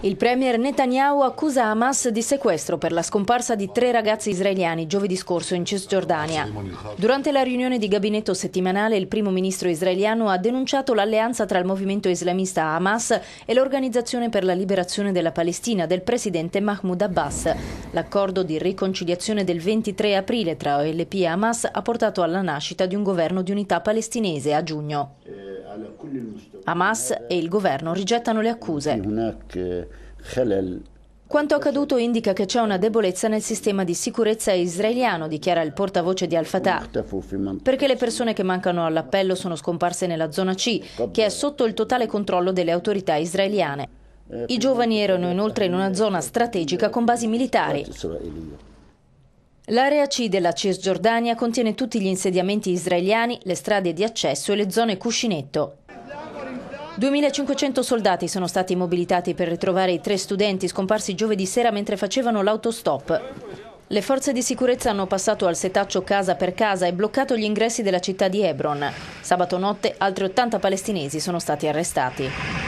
Il premier Netanyahu accusa Hamas di sequestro per la scomparsa di tre ragazzi israeliani giovedì scorso in Cisgiordania. Durante la riunione di gabinetto settimanale il primo ministro israeliano ha denunciato l'alleanza tra il movimento islamista Hamas e l'Organizzazione per la Liberazione della Palestina del presidente Mahmoud Abbas. L'accordo di riconciliazione del 23 aprile tra OLP e Hamas ha portato alla nascita di un governo di unità palestinese a giugno. Hamas e il governo rigettano le accuse. Quanto accaduto indica che c'è una debolezza nel sistema di sicurezza israeliano, dichiara il portavoce di Al-Fatah, perché le persone che mancano all'appello sono scomparse nella zona C, che è sotto il totale controllo delle autorità israeliane. Eh, I giovani erano inoltre in una zona strategica con basi militari. L'area C della Cisgiordania contiene tutti gli insediamenti israeliani, le strade di accesso e le zone cuscinetto. 2500 soldati sono stati mobilitati per ritrovare i tre studenti scomparsi giovedì sera mentre facevano l'autostop. Le forze di sicurezza hanno passato al setaccio casa per casa e bloccato gli ingressi della città di Hebron. Sabato notte altri 80 palestinesi sono stati arrestati.